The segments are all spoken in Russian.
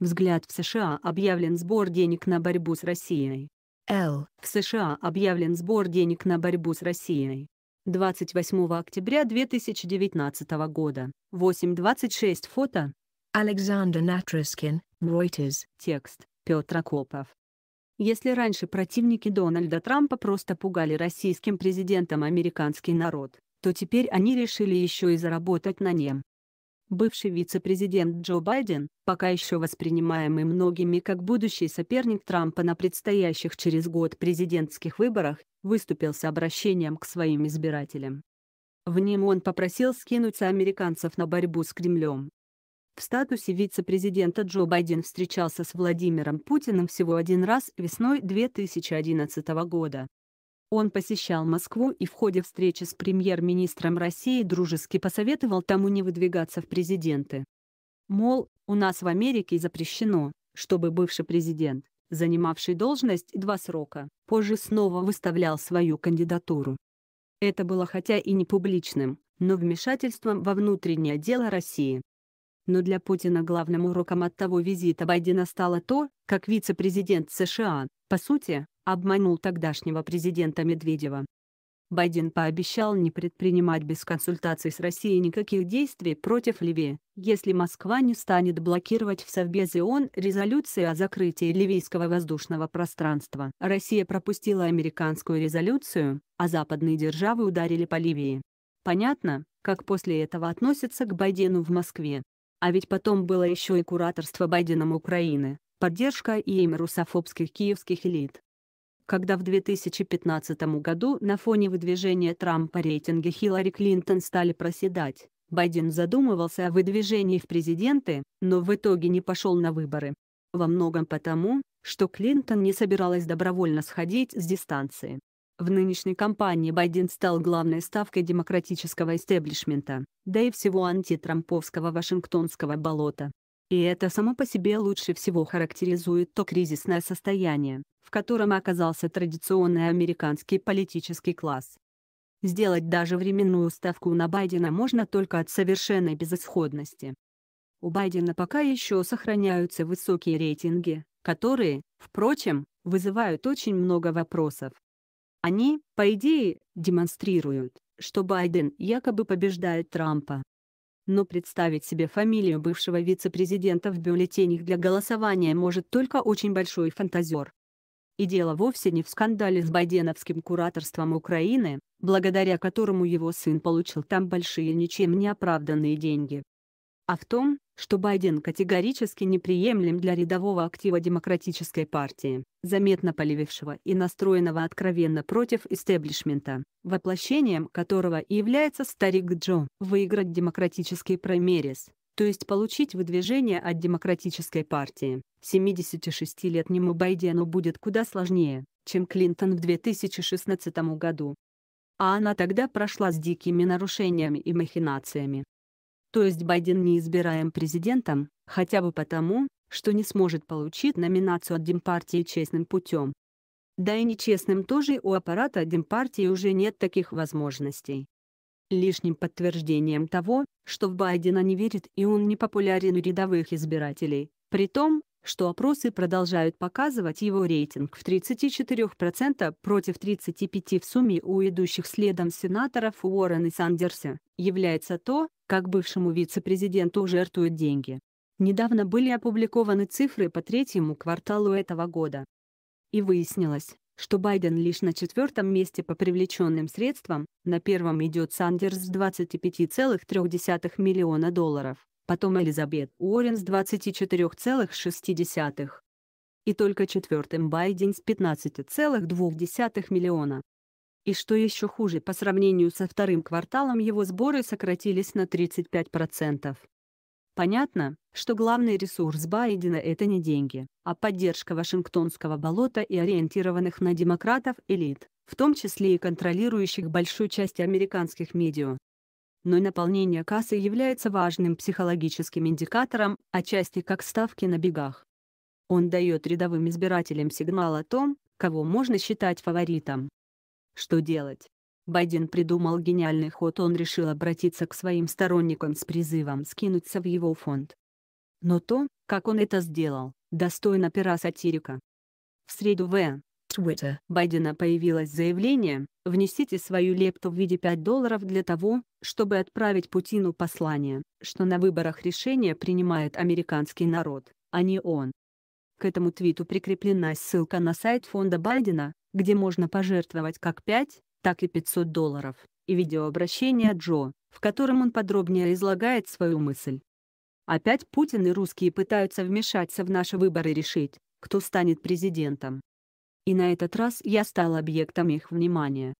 Взгляд в США объявлен сбор денег на борьбу с Россией. Л. В США объявлен сбор денег на борьбу с Россией. 28 октября 2019 года. 8.26 фото. Александр Натрискин, Reuters. Текст. Петр Акопов. Если раньше противники Дональда Трампа просто пугали российским президентом американский народ, то теперь они решили еще и заработать на нем бывший вице-президент Джо Байден, пока еще воспринимаемый многими как будущий соперник Трампа на предстоящих через год президентских выборах, выступил с обращением к своим избирателям. В нем он попросил скинуться американцев на борьбу с Кремлем. В статусе вице-президента Джо Байден встречался с Владимиром Путиным всего один раз весной 2011 года. Он посещал Москву и в ходе встречи с премьер-министром России дружески посоветовал тому не выдвигаться в президенты. Мол, у нас в Америке запрещено, чтобы бывший президент, занимавший должность два срока, позже снова выставлял свою кандидатуру. Это было хотя и не публичным, но вмешательством во внутреннее дело России. Но для Путина главным уроком от того визита Байдена стало то, как вице-президент США, по сути, обманул тогдашнего президента Медведева. Байден пообещал не предпринимать без консультаций с Россией никаких действий против Ливии, если Москва не станет блокировать в Совбезе ООН резолюции о закрытии ливийского воздушного пространства. Россия пропустила американскую резолюцию, а западные державы ударили по Ливии. Понятно, как после этого относятся к Байдену в Москве. А ведь потом было еще и кураторство Байденом Украины, поддержка им русофобских киевских элит когда в 2015 году на фоне выдвижения Трампа рейтинги Хиллари Клинтон стали проседать. Байден задумывался о выдвижении в президенты, но в итоге не пошел на выборы. Во многом потому, что Клинтон не собиралась добровольно сходить с дистанции. В нынешней кампании Байден стал главной ставкой демократического истеблишмента, да и всего антитрамповского вашингтонского болота. И это само по себе лучше всего характеризует то кризисное состояние, в котором оказался традиционный американский политический класс. Сделать даже временную ставку на Байдена можно только от совершенной безысходности. У Байдена пока еще сохраняются высокие рейтинги, которые, впрочем, вызывают очень много вопросов. Они, по идее, демонстрируют, что Байден якобы побеждает Трампа, но представить себе фамилию бывшего вице-президента в бюллетенях для голосования может только очень большой фантазер. И дело вовсе не в скандале с байденовским кураторством Украины, благодаря которому его сын получил там большие ничем не оправданные деньги. А в том, что Байден категорически неприемлем для рядового актива Демократической партии, заметно поливевшего и настроенного откровенно против истеблишмента, воплощением которого является старик Джо. Выиграть демократический праймерис, то есть получить выдвижение от Демократической партии, 76-летнему Байдену будет куда сложнее, чем Клинтон в 2016 году. А она тогда прошла с дикими нарушениями и махинациями, то есть Байден не избираем президентом, хотя бы потому, что не сможет получить номинацию от Демпартии честным путем. Да и нечестным тоже у аппарата Демпартии уже нет таких возможностей. Лишним подтверждением того, что в Байдена не верит и он не популярен у рядовых избирателей, при том, что опросы продолжают показывать его рейтинг в 34% против 35% в сумме у идущих следом сенаторов Уоррен и Сандерса, является то, как бывшему вице-президенту жертвуют деньги. Недавно были опубликованы цифры по третьему кварталу этого года. И выяснилось, что Байден лишь на четвертом месте по привлеченным средствам, на первом идет Сандерс с 25,3 миллиона долларов, потом Элизабет Уоррен с 24,6 и только четвертым Байден с 15,2 миллиона. И что еще хуже, по сравнению со вторым кварталом его сборы сократились на 35%. Понятно, что главный ресурс Байдена – это не деньги, а поддержка Вашингтонского болота и ориентированных на демократов элит, в том числе и контролирующих большую часть американских медиа но наполнение кассы является важным психологическим индикатором, отчасти как ставки на бегах. Он дает рядовым избирателям сигнал о том, кого можно считать фаворитом. Что делать? Байден придумал гениальный ход, он решил обратиться к своим сторонникам с призывом скинуться в его фонд. Но то, как он это сделал, достойно пера сатирика. В среду в Твиттер Байдена появилось заявление «Внесите свою лепту в виде 5 долларов для того, чтобы отправить Путину послание, что на выборах решение принимает американский народ, а не он». К этому твиту прикреплена ссылка на сайт фонда Байдена, где можно пожертвовать как 5, так и 500 долларов, и видеообращение Джо, в котором он подробнее излагает свою мысль. Опять Путин и русские пытаются вмешаться в наши выборы и решить, кто станет президентом. И на этот раз я стал объектом их внимания.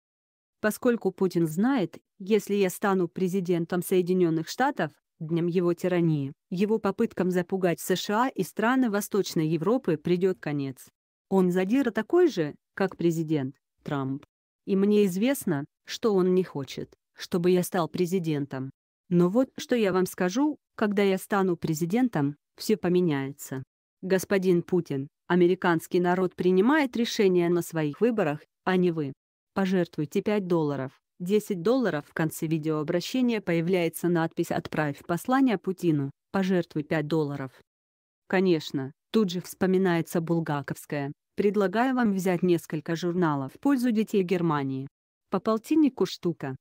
Поскольку Путин знает, если я стану президентом Соединенных Штатов, днем его тирании, его попыткам запугать США и страны Восточной Европы придет конец. Он задира такой же, как президент, Трамп. И мне известно, что он не хочет, чтобы я стал президентом. Но вот что я вам скажу, когда я стану президентом, все поменяется. Господин Путин, Американский народ принимает решения на своих выборах, а не вы. Пожертвуйте 5 долларов, 10 долларов в конце видеообращения появляется надпись «Отправь послание Путину, пожертвуй 5 долларов». Конечно, тут же вспоминается Булгаковская, предлагаю вам взять несколько журналов в пользу детей Германии. По полтиннику штука.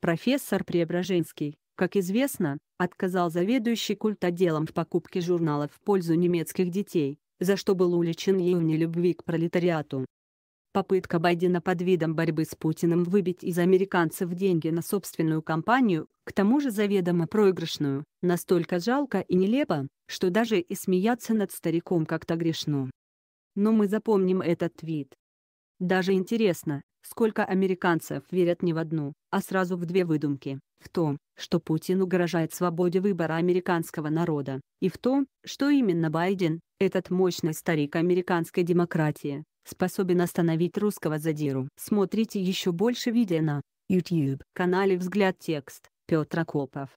Профессор Преображенский, как известно, отказал заведующий культоделом в покупке журналов в пользу немецких детей, за что был уличен ею в нелюбви к пролетариату. Попытка Байдена под видом борьбы с Путиным выбить из американцев деньги на собственную кампанию, к тому же заведомо проигрышную, настолько жалко и нелепо, что даже и смеяться над стариком как-то грешно. Но мы запомним этот твит. Даже интересно, Сколько американцев верят не в одну, а сразу в две выдумки. В то, что Путин угрожает свободе выбора американского народа, и в то, что именно Байден, этот мощный старик американской демократии, способен остановить русского задиру. Смотрите еще больше видео на YouTube канале «Взгляд текст» Петр Акопов.